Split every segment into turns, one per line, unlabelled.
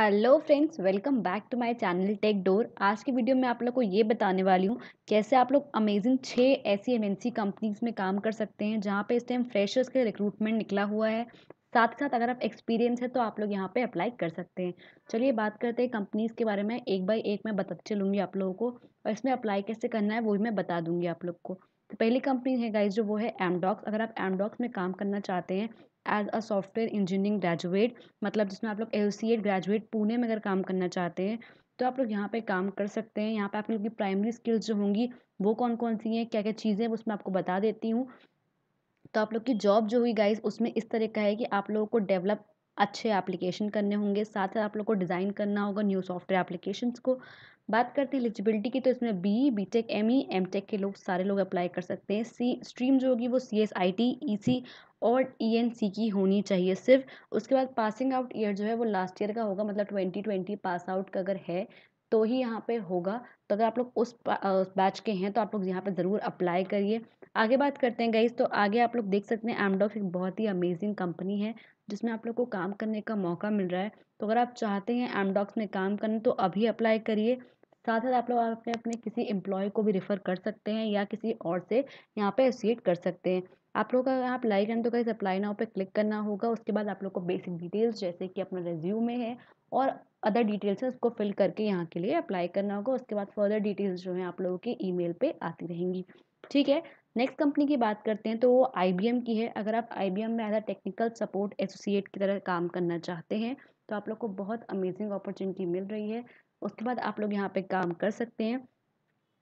hello friends welcome back to my channel tech door आज की video में आप लोग को ये बताने वाली हूँ कैसे आप लोग अमेजिंग छः ऐसी एमएनसी कंपनीज में काम कर सकते हैं जहाँ पे इस टाइम फ्रेशर्स के रिक्रूटमेंट निकला हुआ है साथ ही साथ अगर आप एक्सपीरियंस है तो आप लोग यहाँ पे अप्लाई कर सकते हैं चलिए बात करते हैं कंपनीज़ के बारे में एक बाई एक मैं बता चलूँगी आप लोगों को और इसमें अप्लाई कैसे करना है वो भी मैं बता दूँगी आप लोग को तो पहली कंपनी है गाइज जो वो है एमडॉक्स अगर आप एमडॉक्स में काम करना चाहते हैं as a software engineering graduate मतलब जिसमें आप लोग एल ग्रेजुएट पुणे में अगर काम करना चाहते हैं तो आप लोग यहाँ पे काम कर सकते हैं यहाँ पे आप लोग की प्राइमरी स्किल्स जो होंगी वो कौन कौन सी हैं क्या क्या चीज़ें हैं उसमें आपको बता देती हूँ तो आप लोग की जॉब जो हुई गाइज उसमें इस तरह का है कि आप लोगों को डेवलप अच्छे एप्लीकेशन करने होंगे साथ साथ आप लोग को डिज़ाइन करना होगा न्यू सॉफ्टवेयर एप्लीकेशन को बात करते हैं एलिजिबिलिटी की तो इसमें B B tech M E M tech के लोग सारे लोग अप्लाई कर सकते हैं सी स्ट्रीम जो होगी वो C S I T E सी और ई एन सी की होनी चाहिए सिर्फ उसके बाद पासिंग आउट ईयर जो है वो लास्ट ईयर का होगा मतलब ट्वेंटी ट्वेंटी पास आउट का अगर है तो ही यहाँ पे होगा तो अगर आप लोग उस बैच के हैं तो आप लोग यहाँ पे ज़रूर अप्लाई करिए आगे बात करते हैं गाइज तो आगे आप लोग देख सकते हैं एमडॉक्स एक बहुत ही अमेजिंग कंपनी है जिसमें आप लोग को काम करने का मौका मिल रहा है तो अगर आप चाहते हैं एमडॉक्स में काम करना तो अभी अप्लाई करिए साथ साथ आप लोग अपने अपने किसी एम्प्लॉय को भी रेफ़र कर सकते हैं या किसी और से यहाँ पे एसोसिएट कर सकते हैं आप लोग का आप लाइक एंड तो कहीं अप्लाई नाउ पे क्लिक करना होगा उसके बाद आप लोग को बेसिक डिटेल्स जैसे कि अपना में है और अदर डिटेल्स है उसको फिल करके यहाँ के लिए अप्लाई करना होगा उसके बाद फर्दर डिटेल्स जो है आप लोगों के ई पे आती रहेंगी ठीक है नेक्स्ट कंपनी की बात करते हैं तो वो आई की है अगर आप आई में as a technical support associate की तरह काम करना चाहते हैं तो आप लोग को बहुत अमेजिंग अपॉर्चुनिटी मिल रही है उसके बाद आप लोग यहाँ पे काम कर सकते हैं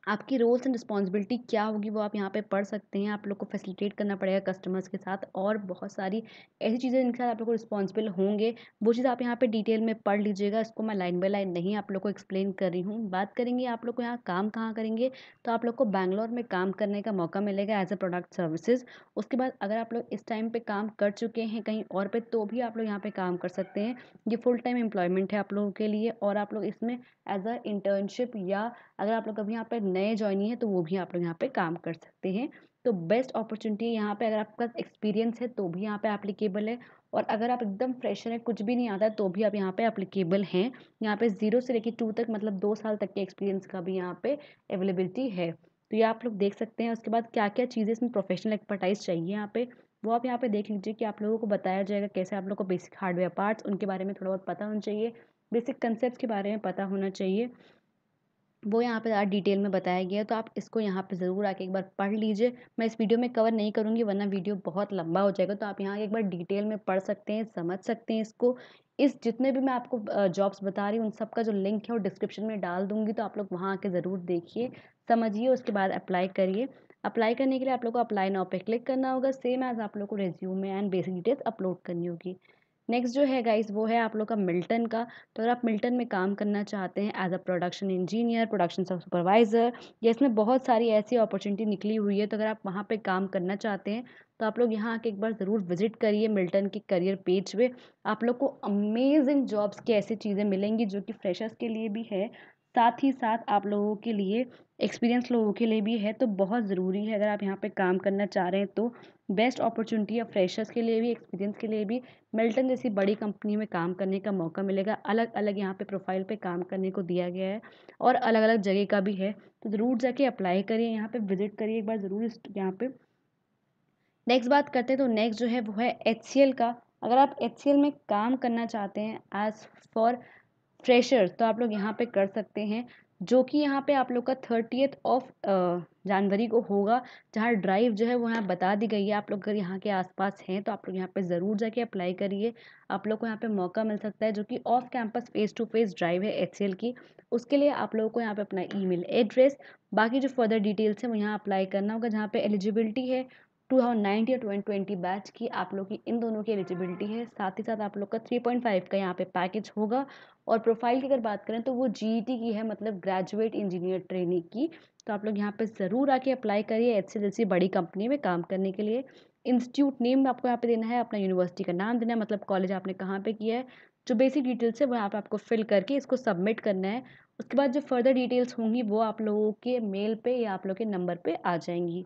आपकी रोल्स एंड रिस्पॉन्सिबिलिटी क्या होगी वो आप यहाँ पे पढ़ सकते हैं आप लोग को फैसिलिटेट करना पड़ेगा कस्टमर्स के साथ और बहुत सारी ऐसी चीज़ें जिनके साथ आप लोग को रिस्पॉन्सिबल होंगे वो चीज़ आप यहाँ पे डिटेल में पढ़ लीजिएगा इसको मैं लाइन बाय लाइन नहीं आप लोग को एक्सप्लेन कर रही हूँ बात करेंगे आप लोग को यहाँ काम कहाँ करेंगे तो आप लोग को बैंगलोर में काम करने का मौका मिलेगा एज अ प्रोडक्ट सर्विसेज उसके बाद अगर आप लोग इस टाइम पर काम कर चुके हैं कहीं और पर तो भी आप लोग यहाँ पर काम कर सकते हैं ये फुल टाइम एम्प्लॉयमेंट है आप लोगों के लिए और आप लोग इसमें एज अ इंटर्नशिप या अगर आप लोग अभी यहाँ पर नए ज्वाइनी है तो वो भी आप लोग यहाँ पे काम कर सकते हैं तो बेस्ट अपॉर्चुनिटी यहाँ पे अगर आपका एक्सपीरियंस है तो भी यहाँ पे एप्लीकेबल है और अगर आप एकदम फ्रेशर हैं कुछ भी नहीं आता तो भी आप यहाँ पे एप्लीकेबल हैं यहाँ पे ज़ीरो से लेकर टू तक मतलब दो साल तक के एक्सपीरियंस का भी यहाँ पे अवेलेबिलिटी है तो ये आप लोग देख सकते हैं उसके बाद क्या क्या चीज़ें इसमें प्रोफेशनल एक्सपर्टाइज चाहिए यहाँ पे वो आप यहाँ पे देख लीजिए कि आप लोगों को बताया जाएगा कैसे आप लोगों को बेसिक हार्डवेयर पार्ट्स उनके बारे में थोड़ा बहुत पता होना चाहिए बेसिक कंसेप्ट के बारे में पता होना चाहिए वो यहाँ पे डिटेल में बताया गया है तो आप इसको यहाँ पे ज़रूर आके एक बार पढ़ लीजिए मैं इस वीडियो में कवर नहीं करूँगी वरना वीडियो बहुत लंबा हो जाएगा तो आप यहाँ एक बार डिटेल में पढ़ सकते हैं समझ सकते हैं इसको इस जितने भी मैं आपको जॉब्स बता रही हूँ उन सबका जो लिंक है वो डिस्क्रिप्शन में डाल दूँगी तो आप लोग वहाँ आके ज़रूर देखिए समझिए उसके बाद अप्लाई करिए अप्लाई करने के लिए आप लोग को अप्लाई नाव पे क्लिक करना होगा सेम एज आप लोग को resume and basic details upload करनी होगी नेक्स्ट जो है गाइस वो है आप लोग का मिल्टन का तो अगर आप मिल्टन में काम करना चाहते हैं as a production engineer production supervisor या इसमें बहुत सारी ऐसी अपॉर्चुनिटी निकली हुई है तो अगर आप वहाँ पर काम करना चाहते हैं तो आप लोग यहाँ आके एक बार ज़रूर विजिट करिए मिल्टन की करियर पेज पे आप लोग को अमेजिंग जॉब्स की ऐसी चीज़ें मिलेंगी जो कि फ्रेशर्स के लिए भी है साथ ही साथ आप लोगों के लिए एक्सपीरियंस लोगों के लिए भी है तो बहुत ज़रूरी है अगर आप यहाँ पे काम करना चाह रहे हैं तो बेस्ट अपॉर्चुनिटी है फ्रेशर्स के लिए भी एक्सपीरियंस के लिए भी मिल्टन जैसी बड़ी कंपनी में काम करने का मौका मिलेगा अलग अलग यहाँ पे प्रोफाइल पे काम करने को दिया गया है और अलग अलग जगह का भी है तो ज़रूर जाके अप्लाई करिए यहाँ पर विजिट करिए एक बार ज़रूर इस यहाँ पर नेक्स्ट बात करते हैं तो नेक्स्ट जो है वो है एच का अगर आप एच में काम करना चाहते हैं एज़ फॉर फ्रेशर तो आप लोग यहाँ पे कर सकते हैं जो कि यहाँ पे आप लोग का थर्टीथ ऑफ जनवरी को होगा जहाँ ड्राइव जो है वो यहाँ बता दी गई है आप लोग अगर यहाँ के आसपास हैं तो आप लोग यहाँ पे ज़रूर जाके अप्लाई करिए आप लोग को यहाँ पे मौका मिल सकता है जो कि off campus face to face drive है एच की उसके लिए आप लोगों को यहाँ पे अपना ईमेल एड्रेस बाकी जो फर्दर डिटेल्स हैं वो यहाँ अप्लाई करना होगा जहाँ पर एलिजिबिलिटी है टू थाउजेंड और या ट्वेंटी बैच की आप लोग की इन दोनों की एलिजिबिलिटी है साथ ही साथ आप लोग का थ्री पॉइंट फाइव का यहाँ पे पैकेज होगा और प्रोफाइल की अगर बात करें तो वो जी e की है मतलब ग्रेजुएट इंजीनियर ट्रेनिंग की तो आप लोग यहाँ पे ज़रूर आके अप्लाई करिए एच जैसी बड़ी कंपनी में काम करने के लिए इंस्टीट्यूट नेम आपको यहाँ पे देना है अपना यूनिवर्सिटी का नाम देना है मतलब कॉलेज आपने कहाँ पे किया है जो बेसिक डिटेल्स है वो यहाँ पे आपको फिल करके इसको सबमिट करना है उसके बाद जो फर्दर डिटेल्स होंगी वो आप लोगों के मेल पे या आप लोग के नंबर पे आ जाएंगी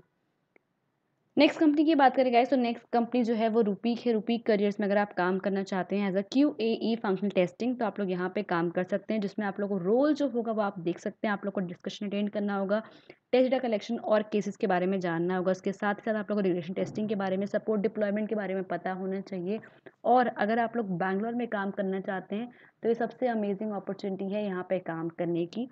नेक्स्ट कंपनी की बात करें गाइस तो नेक्स्ट कंपनी जो है वो रूपीक है रूपीक करियर्स में अगर आप काम करना चाहते हैं as a Q A E functional testing तो आप लोग यहाँ पे काम कर सकते हैं जिसमें आप लोगों को रोल जो होगा वो आप देख सकते हैं आप लोग को डिस्कशन अटेंड करना होगा टेस्ट डेटा कलेक्शन और केसेस के बारे में जानना होगा उसके साथ ही साथ आप लोग को रिग्रेशन टेस्टिंग के बारे में सपोर्ट डिप्लॉयमेंट के बारे में पता होना चाहिए और अगर आप लोग बैंगलोर में काम करना चाहते हैं तो ये सबसे अमेजिंग अपॉर्चुनिटी है यहाँ पर काम करने की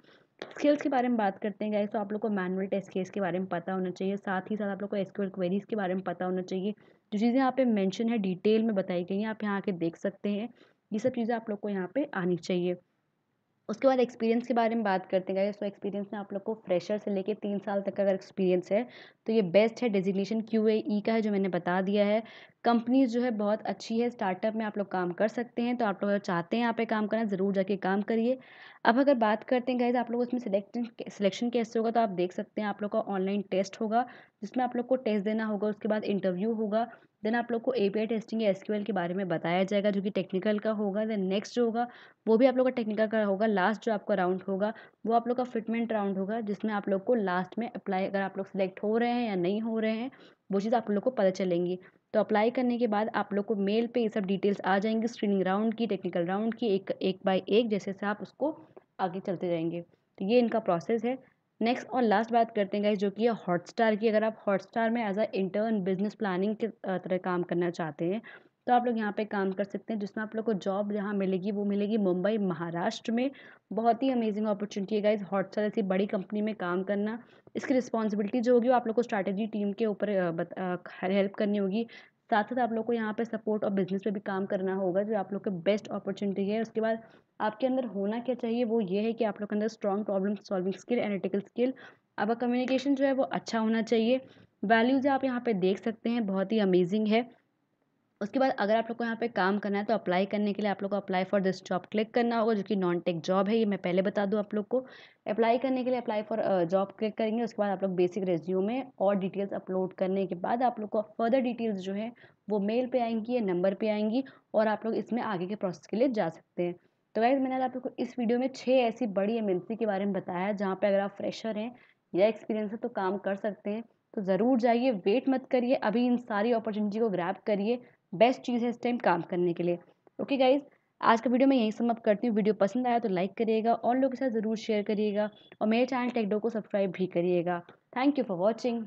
स्किल्स के बारे में बात करते हैं गाइस तो आप लोग को मैनुअल टेस्ट केस के बारे में पता होना चाहिए साथ ही साथ आप लोग को एसक्यूएल क्वेरीज के बारे में पता होना चाहिए जो चीज़ें यहाँ पे मेंशन है डिटेल में बताई गई हैं आप यहाँ आके देख सकते हैं ये सब चीज़ें आप लोग को यहाँ पे आनी चाहिए उसके बाद एक्सपीरियंस के बारे में बात करते हैं तो एक्सपीरियंस में आप लोग को फ्रेशर से लेके तीन साल तक का अगर एक्सपीरियंस है तो ये बेस्ट है डेजिग्नेशन क्यू ए ई का है जो मैंने बता दिया है कंपनीज जो है बहुत अच्छी है स्टार्टअप में आप लोग काम कर सकते हैं तो आप लोग चाहते हैं यहाँ पे काम करना ज़रूर जाके काम करिए अब अगर बात करते हैं गाइज आप लोग उसमें सिलेक्शन सिलेक्शन कैसे होगा तो आप देख सकते हैं आप लोग का ऑनलाइन टेस्ट होगा जिसमें आप लोग को टेस्ट देना होगा उसके बाद इंटरव्यू होगा देन आप लोग को ए टेस्टिंग या एस के बारे में बताया जाएगा जो कि टेक्निकल का होगा देन नेक्स्ट जो होगा वो भी आप लोग का टेक्निकल का होगा लास्ट जो आपका राउंड होगा वो आप लोग का फिटमेंट राउंड होगा जिसमें आप लोग को लास्ट में अप्लाई अगर आप लोग सेलेक्ट हो रहे हैं या नहीं हो रहे हैं वो चीज़ आप लोग को पता चलेंगी तो अप्लाई करने के बाद आप लोग को मेल पर ये सब डिटेल्स आ जाएंगी स्क्रीनिंग राउंड की टेक्निकल राउंड की एक एक बाई एक जैसे से आप उसको आगे चलते जाएंगे तो ये इनका प्रोसेस है नेक्स्ट और लास्ट बात करते हैं गाइज जो कि है हॉटस्टार की अगर आप हॉटस्टार में as a intern business planning के तरह काम करना चाहते हैं तो आप लोग यहाँ पे काम कर सकते हैं जिसमें आप लोग को जॉब जहाँ मिलेगी वो मिलेगी मुंबई महाराष्ट्र में बहुत ही अमेजिंग अपॉर्चुनिटी है गाइज हॉटस्टार ऐसी बड़ी कंपनी में काम करना इसकी रिस्पॉन्सिबिलिटी जो होगी वो आप लोग को स्ट्रैटेजी टीम के ऊपर हेल्प करनी होगी साथ साथ आप लोग को यहाँ पे सपोर्ट और बिज़नेस पे भी काम करना होगा जो आप लोग के बेस्ट अपॉर्चुनिटी है उसके बाद आपके अंदर होना क्या चाहिए वो ये है कि आप लोग के अंदर strong problem solving skill analytical skill आपका कम्युनिकेशन जो है वो अच्छा होना चाहिए वैल्यूज़ आप यहाँ पे देख सकते हैं बहुत ही अमेजिंग है उसके बाद अगर आप लोग को यहाँ पे काम करना है तो अप्लाई करने के लिए आप लोग को apply for this job click करना होगा जो कि नॉन टेक जॉब है ये मैं पहले बता दूँ आप लोग को अप्लाई करने के लिए अप्लाई फॉर जॉब क्लिक करेंगे उसके बाद आप लोग बेसिक रेज्यूम में और डिटेल्स अपलोड करने के बाद आप लोग को फर्दर डिटेल्स जो है वो मेल पर आएंगी या नंबर पर आएंगी और आप लोग इसमें आगे के प्रोसेस के लिए जा सकते हैं तो वैसे मैंने आप लोग को इस वीडियो में छः ऐसी बड़ी एमएनसी के बारे में बताया जहाँ पर अगर आप फ्रेशर हैं या एक्सपीरियंस है तो काम कर सकते हैं तो ज़रूर जाइए वेट मत करिए अभी इन सारी अपॉर्चुनिटी को ग्रैप करिए बेस्ट चीज़ है इस टाइम काम करने के लिए ओके गाइज़ आज का वीडियो मैं यहीं समाप्त करती हूँ वीडियो पसंद आया तो लाइक करिएगा और लोगों के साथ ज़रूर शेयर करिएगा और मेरे चैनल टेकडो को सब्सक्राइब भी करिएगा थैंक यू फॉर वॉचिंग